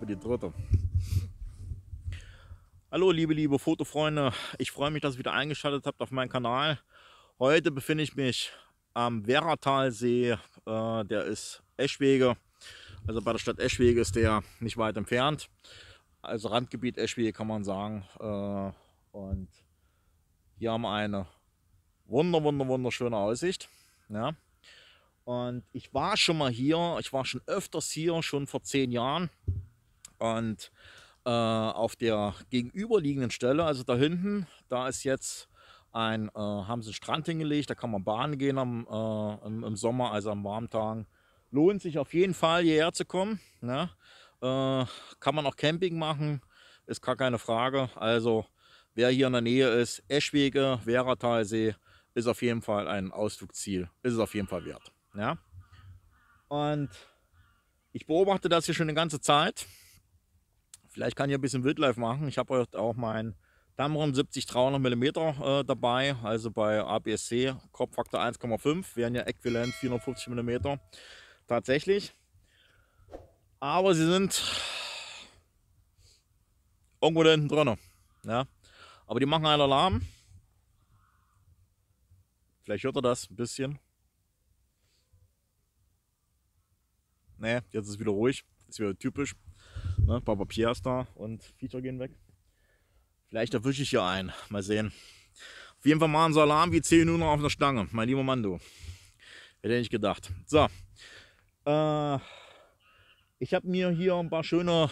habe die dritte. Hallo liebe, liebe Fotofreunde. Ich freue mich, dass ihr wieder eingeschaltet habt auf meinen Kanal. Heute befinde ich mich am Werratalsee. Äh, der ist Eschwege. Also bei der Stadt Eschwege ist der nicht weit entfernt. Also Randgebiet Eschwege kann man sagen. Äh, und hier haben wir eine wunder, wunder, wunderschöne Aussicht. Ja. Und ich war schon mal hier, ich war schon öfters hier, schon vor zehn Jahren. Und äh, auf der gegenüberliegenden Stelle, also da hinten, da ist jetzt ein, äh, haben sie einen Strand hingelegt, da kann man baden gehen am, äh, im, im, Sommer, also am warmen Tagen. Lohnt sich auf jeden Fall hierher zu kommen. Ne? Äh, kann man auch Camping machen, ist gar keine Frage. Also wer hier in der Nähe ist, Eschwege, Werratalsee, ist auf jeden Fall ein Ausflugsziel. Ist es auf jeden Fall wert. Ja? Und ich beobachte das hier schon eine ganze Zeit. Vielleicht kann ich ein bisschen Wildlife machen. Ich habe auch meinen Tamron 70 300 mm äh, dabei, also bei ABSC Kopffaktor 1,5, wären ja äquivalent 450 mm tatsächlich. Aber sie sind irgendwo da hinten drin. Ja. Aber die machen einen Alarm. Vielleicht hört er das ein bisschen. Ne, jetzt ist es wieder ruhig. Ist wieder typisch. Ne? Papa Pierre ist da und Feature gehen weg. Vielleicht erwische ich ja einen. Mal sehen. Auf jeden Fall mal ein Salam wie 10 Uhr noch auf der Stange. Mein lieber Mando. Hätte ich nicht gedacht. So. Äh, ich habe mir hier ein paar schöne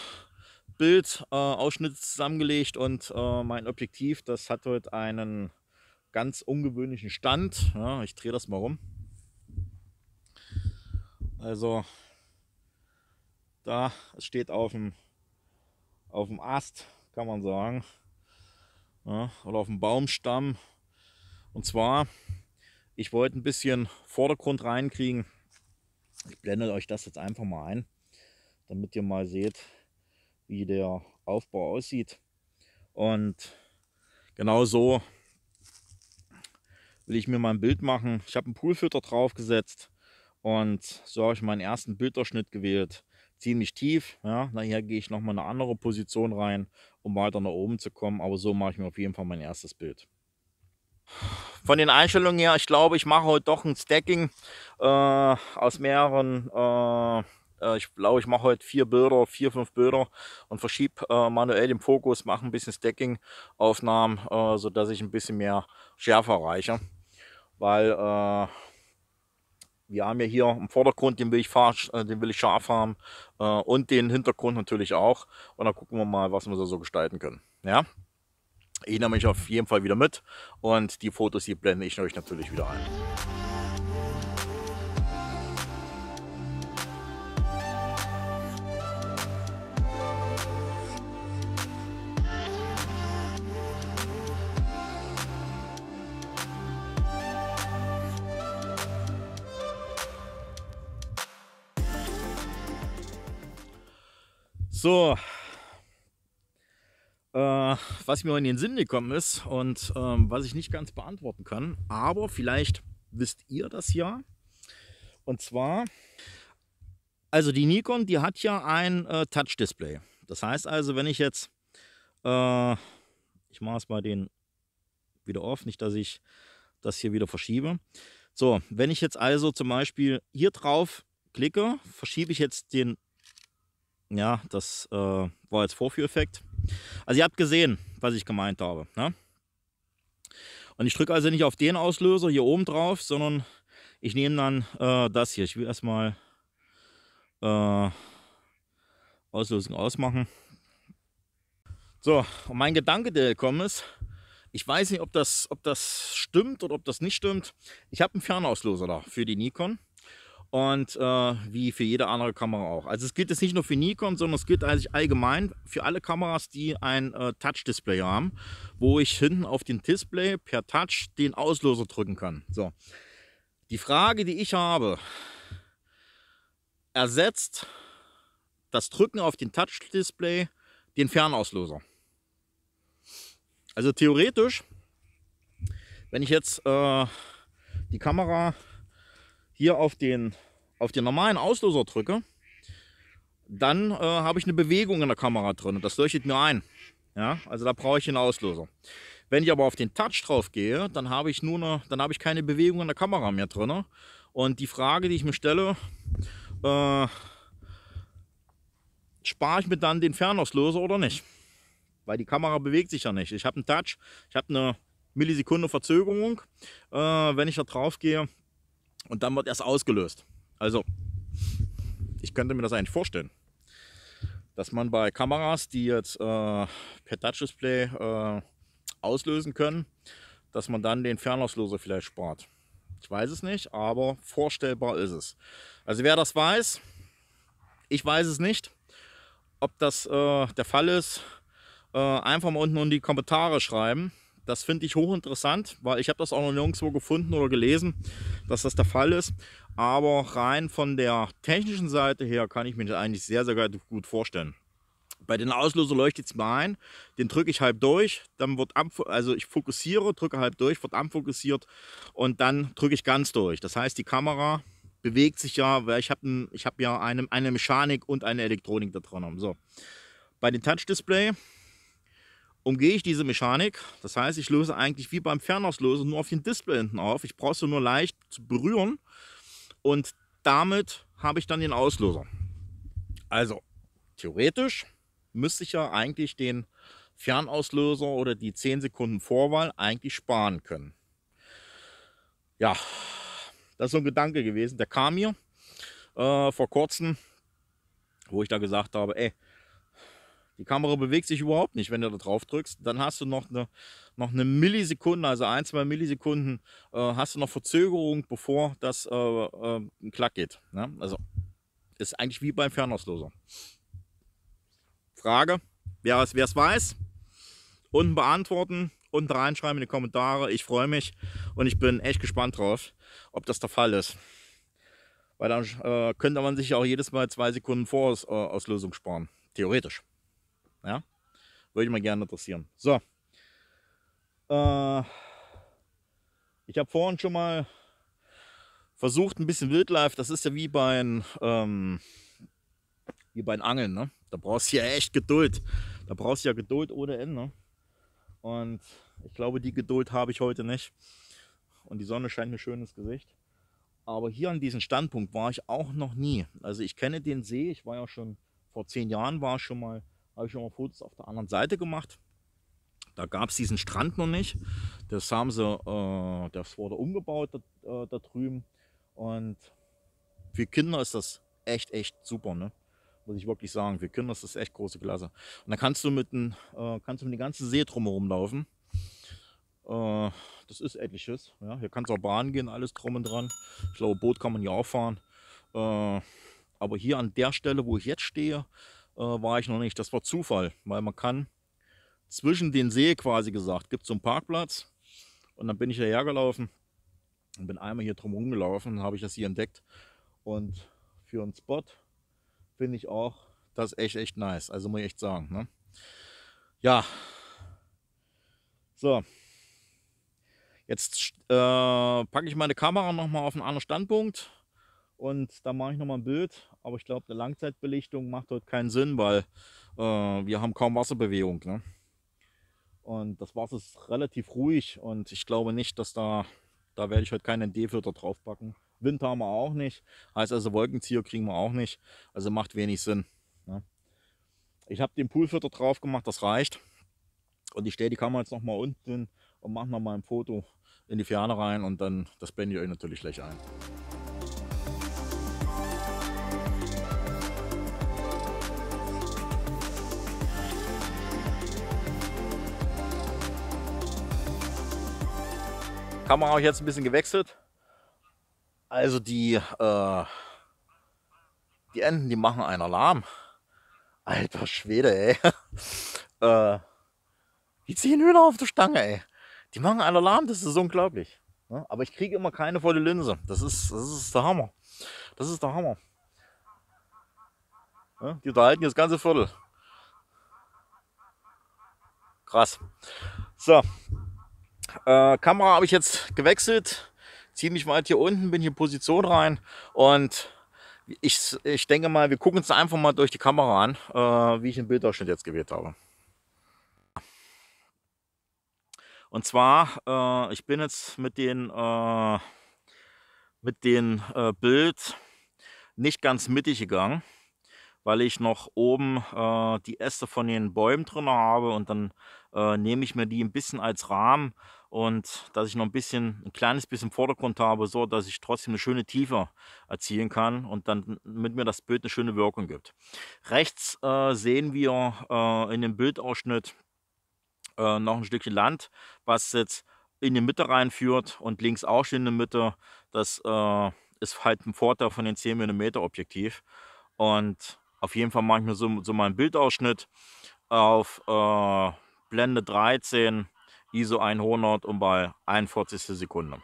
Bildausschnitte äh, zusammengelegt und äh, mein Objektiv, das hat heute einen ganz ungewöhnlichen Stand. Ja, ich drehe das mal rum. Also da, es steht auf dem auf dem Ast, kann man sagen, ja, oder auf dem Baumstamm. Und zwar, ich wollte ein bisschen Vordergrund reinkriegen. Ich blende euch das jetzt einfach mal ein, damit ihr mal seht, wie der Aufbau aussieht. Und genau so will ich mir mein Bild machen. Ich habe einen Poolfilter draufgesetzt und so habe ich meinen ersten Bilderschnitt gewählt ziemlich tief. Ja, nachher gehe ich nochmal eine andere Position rein, um weiter nach oben zu kommen. Aber so mache ich mir auf jeden Fall mein erstes Bild. Von den Einstellungen her, ich glaube, ich mache heute doch ein Stacking äh, aus mehreren äh, äh ich glaube, ich mache heute vier Bilder, vier, fünf Bilder und verschiebe äh, manuell den Fokus, mache ein bisschen Stacking-Aufnahmen, äh, sodass ich ein bisschen mehr Schärfe erreiche. Weil äh, wir haben ja hier im Vordergrund, den will ich, farsch, äh, den will ich scharf haben äh, und den Hintergrund natürlich auch. Und dann gucken wir mal, was wir so gestalten können. Ja? Ich nehme mich auf jeden Fall wieder mit und die Fotos, die blende ich euch natürlich wieder ein. So, äh, was mir in den Sinn gekommen ist und ähm, was ich nicht ganz beantworten kann, aber vielleicht wisst ihr das ja. Und zwar, also die Nikon, die hat ja ein äh, Touch-Display. Das heißt also, wenn ich jetzt, äh, ich mache es mal den wieder auf, nicht, dass ich das hier wieder verschiebe. So, wenn ich jetzt also zum Beispiel hier drauf klicke, verschiebe ich jetzt den ja, das äh, war jetzt Vorführeffekt. Also ihr habt gesehen, was ich gemeint habe. Ne? Und ich drücke also nicht auf den Auslöser hier oben drauf, sondern ich nehme dann äh, das hier. Ich will erstmal äh, Auslösung ausmachen. So, und mein Gedanke, der gekommen ist, ich weiß nicht, ob das, ob das stimmt oder ob das nicht stimmt. Ich habe einen Fernauslöser da für die Nikon und äh, wie für jede andere Kamera auch. Also es gilt jetzt nicht nur für Nikon, sondern es gilt eigentlich allgemein für alle Kameras, die ein äh, Touch-Display haben, wo ich hinten auf den Display per Touch den Auslöser drücken kann. So, die Frage, die ich habe, ersetzt das Drücken auf den Touch-Display den Fernauslöser? Also theoretisch, wenn ich jetzt äh, die Kamera hier auf den, auf den normalen Auslöser drücke, dann äh, habe ich eine Bewegung in der Kamera drin und das leuchtet mir ein. Ja, also da brauche ich einen Auslöser. Wenn ich aber auf den Touch drauf gehe, dann habe ich nur eine, dann habe ich keine Bewegung in der Kamera mehr drin. Und die Frage, die ich mir stelle, äh, spare ich mir dann den Fernauslöser oder nicht? Weil die Kamera bewegt sich ja nicht. Ich habe einen Touch, ich habe eine Millisekunde Verzögerung. Äh, wenn ich da drauf gehe, und dann wird erst ausgelöst. Also, ich könnte mir das eigentlich vorstellen, dass man bei Kameras, die jetzt äh, per Touch-Display äh, auslösen können, dass man dann den Fernauslöser vielleicht spart. Ich weiß es nicht, aber vorstellbar ist es. Also wer das weiß, ich weiß es nicht, ob das äh, der Fall ist, äh, einfach mal unten in die Kommentare schreiben. Das finde ich hochinteressant, weil ich habe das auch noch nirgendwo gefunden oder gelesen, dass das der Fall ist. Aber rein von der technischen Seite her kann ich mir das eigentlich sehr, sehr gut vorstellen. Bei den Auslöser leuchtet es mal ein, den drücke ich halb durch, dann wird also ich fokussiere, drücke halb durch, wird abfokussiert und dann drücke ich ganz durch. Das heißt, die Kamera bewegt sich ja, weil ich habe hab ja eine, eine Mechanik und eine Elektronik da drin. So. Bei dem Touch-Display umgehe ich diese Mechanik. Das heißt, ich löse eigentlich wie beim Fernauslösen nur auf den Display hinten auf. Ich brauche es nur leicht zu berühren und damit habe ich dann den Auslöser. Also theoretisch müsste ich ja eigentlich den Fernauslöser oder die 10 Sekunden Vorwahl eigentlich sparen können. Ja, das ist so ein Gedanke gewesen, der kam mir äh, vor kurzem, wo ich da gesagt habe, ey, die Kamera bewegt sich überhaupt nicht, wenn du da drauf drückst. Dann hast du noch eine, noch eine Millisekunde, also ein, zwei Millisekunden, äh, hast du noch Verzögerung, bevor das äh, äh, ein Klack geht. Ne? Also ist eigentlich wie beim Fernauslöser. Frage, wer es weiß, unten beantworten, unten reinschreiben in die Kommentare. Ich freue mich und ich bin echt gespannt drauf, ob das der Fall ist. Weil dann äh, könnte man sich auch jedes Mal zwei Sekunden Vorauslösung äh, sparen. Theoretisch. Ja? Würde mal gerne interessieren. So. Äh, ich habe vorhin schon mal versucht, ein bisschen Wildlife. Das ist ja wie beim, ähm, wie bei Angeln. Ne? Da brauchst du ja echt Geduld. Da brauchst du ja Geduld ohne Ende. Und ich glaube, die Geduld habe ich heute nicht. Und die Sonne scheint mir schönes Gesicht. Aber hier an diesem Standpunkt war ich auch noch nie. Also ich kenne den See. Ich war ja schon vor zehn Jahren war ich schon mal habe ich auch mal Fotos auf der anderen Seite gemacht. Da gab es diesen Strand noch nicht. Das haben sie, äh, das wurde umgebaut da, äh, da, drüben. Und für Kinder ist das echt, echt super, ne? Muss ich wirklich sagen. Für Kinder ist das echt große Klasse. Und da kannst du mit dem, äh, kannst du mit dem ganzen See drumherum laufen. Äh, das ist etliches. Ja? Hier kannst du auch Bahn gehen, alles drum und dran. Ich glaube, Boot kann man hier auch fahren. Äh, aber hier an der Stelle, wo ich jetzt stehe, äh, war ich noch nicht. Das war Zufall, weil man kann zwischen den See quasi gesagt, gibt es so einen Parkplatz und dann bin ich daher gelaufen und bin einmal hier drumherum gelaufen, habe ich das hier entdeckt und für einen Spot finde ich auch das echt, echt nice. Also muss ich echt sagen. Ne? Ja, so. Jetzt äh, packe ich meine Kamera nochmal auf einen anderen Standpunkt und da mache ich nochmal ein Bild, aber ich glaube, eine Langzeitbelichtung macht dort keinen Sinn, weil äh, wir haben kaum Wasserbewegung. Ne? Und das Wasser ist relativ ruhig und ich glaube nicht, dass da, da werde ich heute keinen D-Filter draufpacken. Winter haben wir auch nicht, heißt also Wolkenzieher kriegen wir auch nicht, also macht wenig Sinn. Ne? Ich habe den Poolfilter drauf gemacht, das reicht. Und ich stelle die Kamera jetzt nochmal unten und mache nochmal ein Foto in die Ferne rein und dann, das blende ich euch natürlich gleich ein. Kamera habe ich jetzt ein bisschen gewechselt. Also die, äh, die Enten, die machen einen Alarm. Alter Schwede, ey. äh, die ziehen Hühner auf der Stange, ey. Die machen einen Alarm, das ist unglaublich. Ja, ne? aber ich kriege immer keine volle Linse. Das ist, das ist der Hammer. Das ist der Hammer. Ja, die unterhalten das ganze Viertel. Krass. So, äh, Kamera habe ich jetzt gewechselt. Ziemlich weit hier unten, bin hier in Position rein. Und ich, ich denke mal, wir gucken uns einfach mal durch die Kamera an, äh, wie ich den Bildausschnitt jetzt gewählt habe. Und zwar, äh, ich bin jetzt mit den, äh, mit den äh, Bild nicht ganz mittig gegangen, weil ich noch oben äh, die Äste von den Bäumen drin habe und dann äh, nehme ich mir die ein bisschen als Rahmen, und dass ich noch ein bisschen, ein kleines bisschen Vordergrund habe, so dass ich trotzdem eine schöne Tiefe erzielen kann und dann mit mir das Bild eine schöne Wirkung gibt. Rechts äh, sehen wir äh, in dem Bildausschnitt äh, noch ein Stückchen Land, was jetzt in die Mitte reinführt und links auch schon in die Mitte. Das äh, ist halt ein Vorteil von dem 10 mm Objektiv und auf jeden Fall mache ich mir so, so meinen Bildausschnitt auf äh, Blende 13 ISO 100 und bei 41 Sekunde.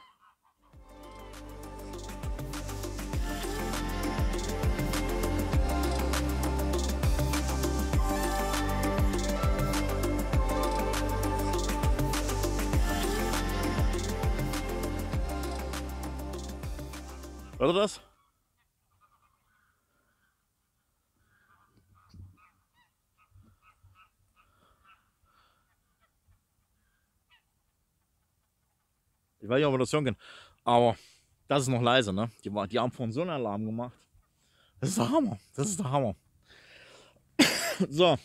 Hört ihr das? Ich weiß nicht, ob wir das hören können. Aber das ist noch leise, ne? Die, die haben vorhin so einen Alarm gemacht. Das ist der Hammer. Das ist der Hammer. so.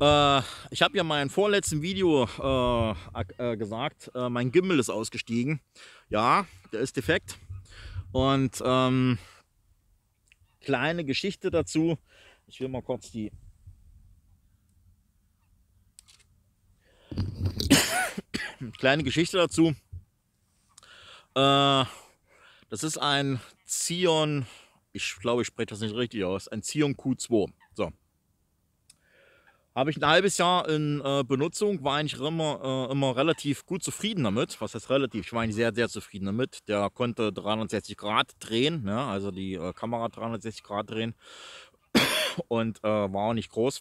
Äh, ich habe ja mein vorletzten Video äh, äh, gesagt, äh, mein Gimbal ist ausgestiegen. Ja, der ist defekt. Und ähm, kleine Geschichte dazu. Ich will mal kurz die kleine Geschichte dazu. Äh, das ist ein Zion, ich glaube, ich spreche das nicht richtig aus, ein Zion Q2. So. Habe ich ein halbes Jahr in äh, Benutzung, war eigentlich immer, äh, immer relativ gut zufrieden damit. Was heißt relativ? Ich war eigentlich sehr, sehr zufrieden damit. Der konnte 360 Grad drehen, ne, also die Kamera 360 Grad drehen und war auch nicht groß.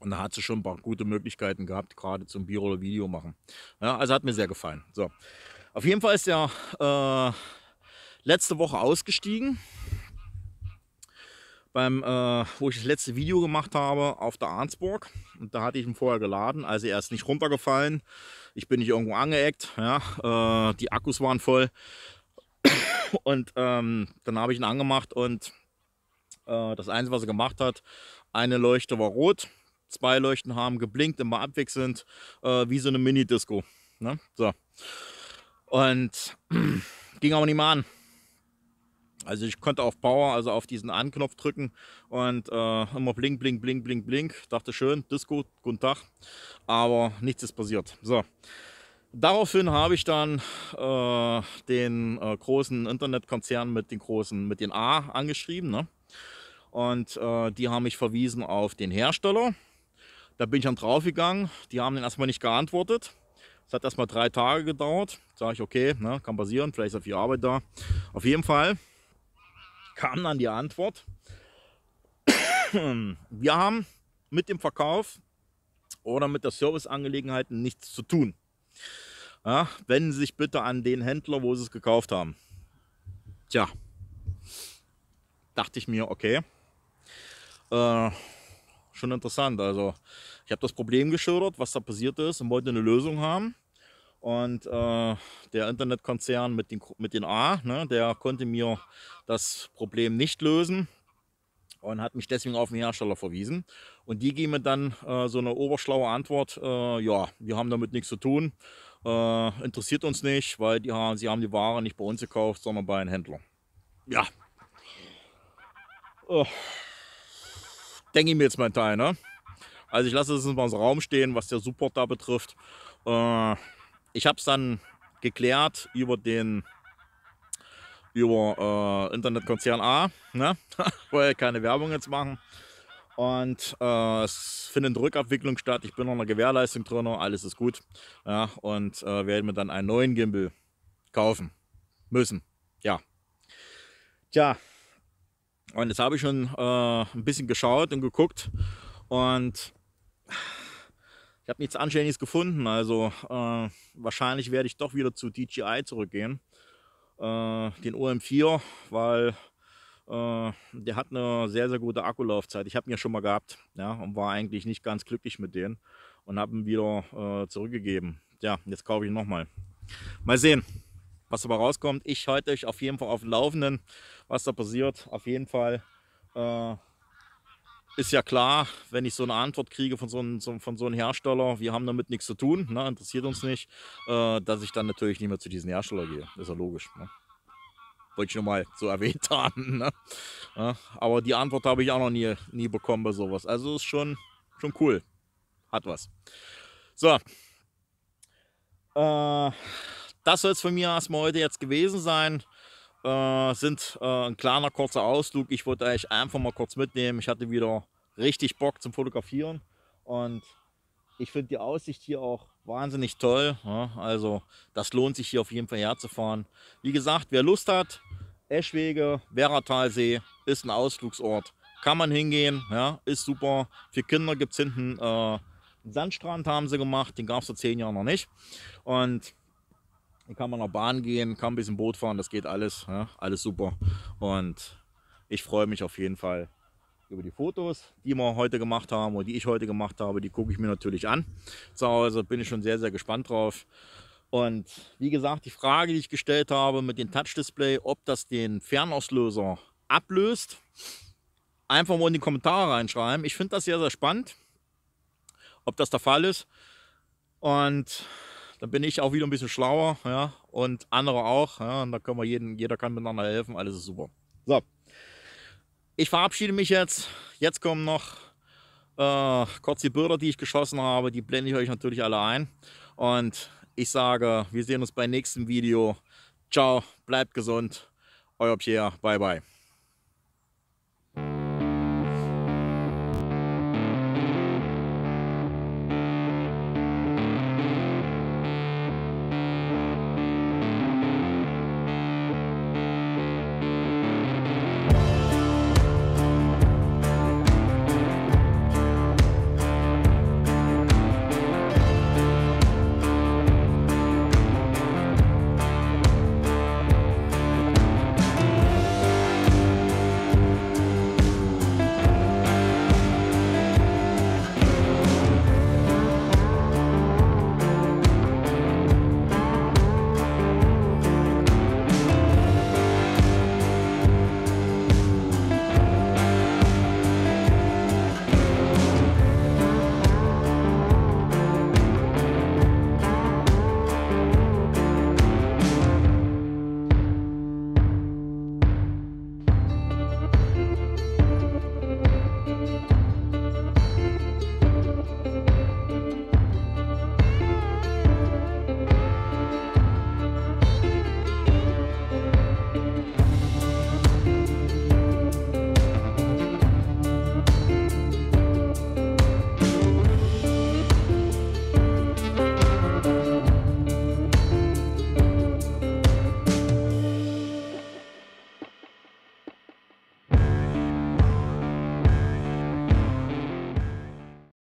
Und da hat sie schon ein paar gute Möglichkeiten gehabt, gerade zum birol Video machen. Ja, also hat mir sehr gefallen. So. Auf jeden Fall ist er äh, letzte Woche ausgestiegen. Beim, äh, wo ich das letzte Video gemacht habe auf der Arnsburg. Und da hatte ich ihn vorher geladen. Also er ist nicht runtergefallen. Ich bin nicht irgendwo angeeckt. Ja, äh, die Akkus waren voll. Und ähm, dann habe ich ihn angemacht und äh, das Einzige, was er gemacht hat, eine Leuchte war rot, Zwei Leuchten haben geblinkt, immer abwechselnd, äh, wie so eine Mini-Disco. Ne? So. Und ging aber nicht mehr an. Also ich konnte auf Power, also auf diesen Anknopf drücken und äh, immer blink, blink, blink, blink, blink. Dachte schön, Disco, guten Tag. Aber nichts ist passiert. So. Daraufhin habe ich dann äh, den äh, großen Internetkonzern mit den großen, mit den A angeschrieben. Ne? Und äh, die haben mich verwiesen auf den Hersteller. Da bin ich dann drauf gegangen, die haben dann erstmal nicht geantwortet. Es hat erstmal drei Tage gedauert. Sage ich, okay, ne, kann passieren, vielleicht ist ja viel Arbeit da. Auf jeden Fall kam dann die Antwort. Wir haben mit dem Verkauf oder mit der Serviceangelegenheit nichts zu tun. Ja, wenden Sie sich bitte an den Händler, wo Sie es gekauft haben. Tja, dachte ich mir, okay. Äh, schon interessant. Also ich habe das Problem geschildert, was da passiert ist und wollte eine Lösung haben. Und äh, der Internetkonzern mit den, mit den A, ne, der konnte mir das Problem nicht lösen und hat mich deswegen auf den Hersteller verwiesen. Und die geben mir dann äh, so eine oberschlaue Antwort, äh, ja, wir haben damit nichts zu tun, äh, interessiert uns nicht, weil die, haben, sie haben die Ware nicht bei uns gekauft, sondern bei einem Händler. Ja. Oh denke ich mir jetzt mein Teil. Ne? Also ich lasse es mal unserem Raum stehen, was der Support da betrifft. Äh, ich habe es dann geklärt über den über äh, Internetkonzern A. Ne? ich wollte keine Werbung jetzt machen. Und äh, es findet eine Rückabwicklung statt. Ich bin noch in der Gewährleistung drin, alles ist gut. Ja, und äh, werde mir dann einen neuen Gimbal kaufen müssen. Ja. Tja, und jetzt habe ich schon äh, ein bisschen geschaut und geguckt und ich habe nichts Anständiges gefunden. Also äh, wahrscheinlich werde ich doch wieder zu DJI zurückgehen, äh, den OM4, weil äh, der hat eine sehr, sehr gute Akkulaufzeit. Ich habe ihn ja schon mal gehabt ja, und war eigentlich nicht ganz glücklich mit denen und habe ihn wieder äh, zurückgegeben. Ja, jetzt kaufe ich ihn nochmal. Mal sehen. Was dabei rauskommt, ich halte euch auf jeden Fall auf dem Laufenden, was da passiert. Auf jeden Fall äh, ist ja klar, wenn ich so eine Antwort kriege von so einem, von so einem Hersteller, wir haben damit nichts zu tun, ne, interessiert uns nicht, äh, dass ich dann natürlich nicht mehr zu diesem Hersteller gehe. Ist ja logisch. Ne? Wollte ich noch mal so erwähnt haben. Ne? Ja, aber die Antwort habe ich auch noch nie, nie bekommen bei sowas. Also ist schon, schon cool. Hat was. So. Äh, das soll es von mir erstmal heute jetzt gewesen sein. Äh, sind äh, ein kleiner, kurzer Ausflug. Ich wollte euch einfach mal kurz mitnehmen. Ich hatte wieder richtig Bock zum Fotografieren und ich finde die Aussicht hier auch wahnsinnig toll. Ja, also das lohnt sich hier auf jeden Fall herzufahren. Wie gesagt, wer Lust hat, Eschwege, Werratalsee ist ein Ausflugsort. Kann man hingehen, ja, ist super. Für Kinder gibt es hinten äh, einen Sandstrand, haben sie gemacht. Den gab es vor zehn Jahren noch nicht. Und dann kann man noch Bahn gehen, kann ein bisschen Boot fahren, das geht alles. Ja, alles super. Und ich freue mich auf jeden Fall über die Fotos, die wir heute gemacht haben und die ich heute gemacht habe. Die gucke ich mir natürlich an. Zu Hause bin ich schon sehr, sehr gespannt drauf. Und wie gesagt, die Frage, die ich gestellt habe mit dem Touch-Display, ob das den Fernauslöser ablöst, einfach mal in die Kommentare reinschreiben. Ich finde das sehr, sehr spannend, ob das der Fall ist. Und dann bin ich auch wieder ein bisschen schlauer, ja, und andere auch, ja, und da können wir jeden, jeder kann miteinander helfen, alles ist super. So, ich verabschiede mich jetzt. Jetzt kommen noch äh, kurz die Bilder, die ich geschossen habe, die blende ich euch natürlich alle ein. Und ich sage, wir sehen uns beim nächsten Video. Ciao, bleibt gesund, euer Pierre, bye bye.